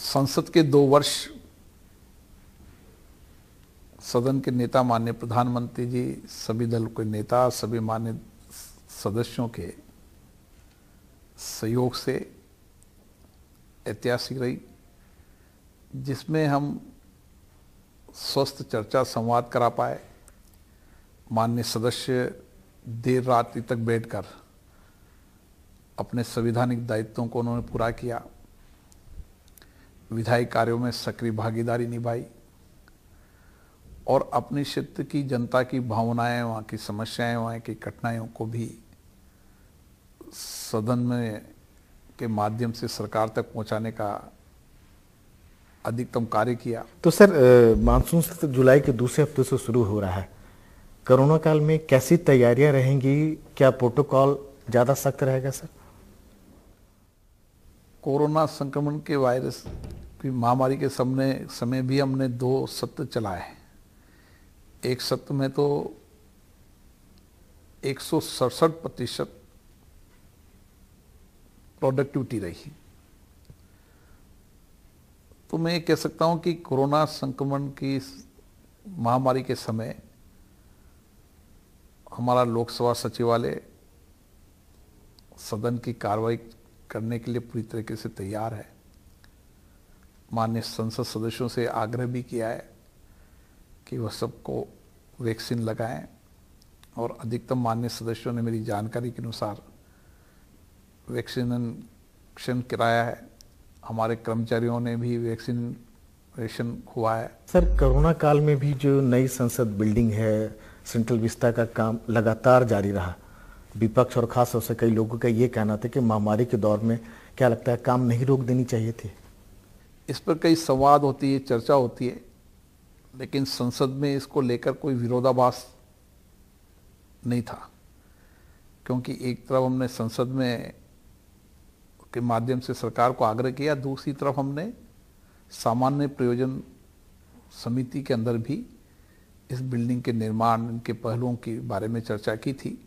संसद के दो वर्ष सदन के नेता माननीय प्रधानमंत्री जी सभी दल के नेता सभी मान्य सदस्यों के सहयोग से ऐतिहासिक रही जिसमें हम स्वस्थ चर्चा संवाद करा पाए मान्य सदस्य देर रात तक बैठकर अपने संवैधानिक दायित्वों को उन्होंने पूरा किया विधायी कार्यों में सक्रिय भागीदारी निभाई और अपने क्षेत्र की जनता की भावनाएं वहाँ की समस्याएं वहाँ की कठिनाइयों को भी सदन में के माध्यम से सरकार तक पहुंचाने का अधिकतम कार्य किया तो सर मानसून सत्र तो जुलाई के दूसरे हफ्ते से शुरू हो रहा है कोरोना काल में कैसी तैयारियां रहेंगी क्या प्रोटोकॉल ज़्यादा सख्त रहेगा सर कोरोना संक्रमण के वायरस क्योंकि महामारी के सामने समय भी हमने दो सत्र चलाए हैं एक सत्र में तो एक प्रतिशत प्रोडक्टिविटी रही तो मैं कह सकता हूं कि कोरोना संक्रमण की महामारी के समय हमारा लोकसभा सचिवालय सदन की कार्रवाई करने के लिए पूरी तरीके से तैयार है मान्य संसद सदस्यों से आग्रह भी किया है कि वह सबको वैक्सीन लगाएं और अधिकतम मान्य सदस्यों ने मेरी जानकारी के अनुसार वैक्सीनेशन कराया है हमारे कर्मचारियों ने भी वैक्सीनेशन हुआ है सर कोरोना काल में भी जो नई संसद बिल्डिंग है सेंट्रल विस्ता का काम लगातार जारी रहा विपक्ष और खास तौर से कई लोगों का ये कहना था कि महामारी के दौर में क्या लगता है काम नहीं रोक देनी चाहिए थी इस पर कई संवाद होती है चर्चा होती है लेकिन संसद में इसको लेकर कोई विरोधाभास नहीं था क्योंकि एक तरफ हमने संसद में के माध्यम से सरकार को आग्रह किया दूसरी तरफ हमने सामान्य प्रयोजन समिति के अंदर भी इस बिल्डिंग के निर्माण के पहलुओं के बारे में चर्चा की थी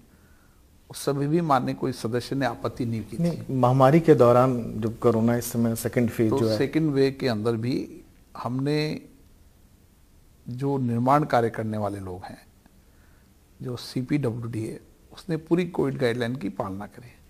उस समय भी मानने कोई सदस्य ने आपत्ति नहीं की नहीं, महामारी के दौरान जब कोरोना इस समय सेकंड फेज तो जो है सेकंड वेव के अंदर भी हमने जो निर्माण कार्य करने वाले लोग हैं जो सी पी डब्ल्यू डी है उसने पूरी कोविड गाइडलाइन की पालना करी